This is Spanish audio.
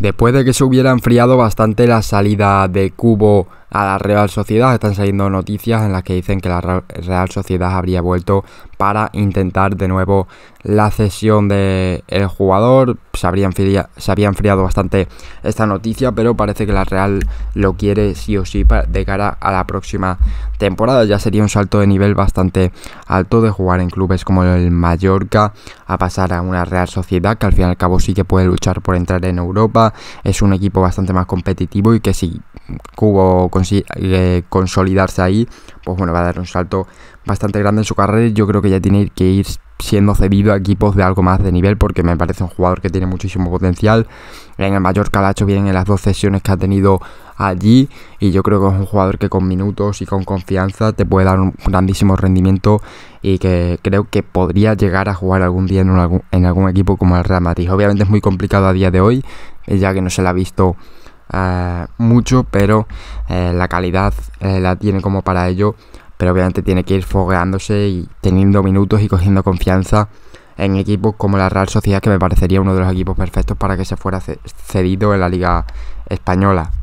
después de que se hubiera enfriado bastante la salida de Cubo a la Real Sociedad. Están saliendo noticias en las que dicen que la Real Sociedad habría vuelto para intentar de nuevo la cesión del jugador. Se, habría se había enfriado bastante esta noticia, pero parece que la Real lo quiere sí o sí de cara a la próxima temporada. Ya sería un salto de nivel bastante alto de jugar en clubes como el Mallorca a pasar a una Real Sociedad que al fin y al cabo sí que puede luchar por entrar en Europa. Es un equipo bastante más competitivo y que si con eh, consolidarse ahí, pues bueno, va a dar un salto bastante grande en su carrera yo creo que ya tiene que ir siendo cedido a equipos de algo más de nivel porque me parece un jugador que tiene muchísimo potencial. En el mayor calacho Vienen en las dos sesiones que ha tenido allí y yo creo que es un jugador que con minutos y con confianza te puede dar un grandísimo rendimiento y que creo que podría llegar a jugar algún día en, en algún equipo como el Real Madrid. Obviamente es muy complicado a día de hoy ya que no se le ha visto mucho, pero eh, la calidad eh, la tiene como para ello. Pero obviamente tiene que ir fogueándose y teniendo minutos y cogiendo confianza en equipos como la Real Sociedad, que me parecería uno de los equipos perfectos para que se fuera cedido en la Liga Española.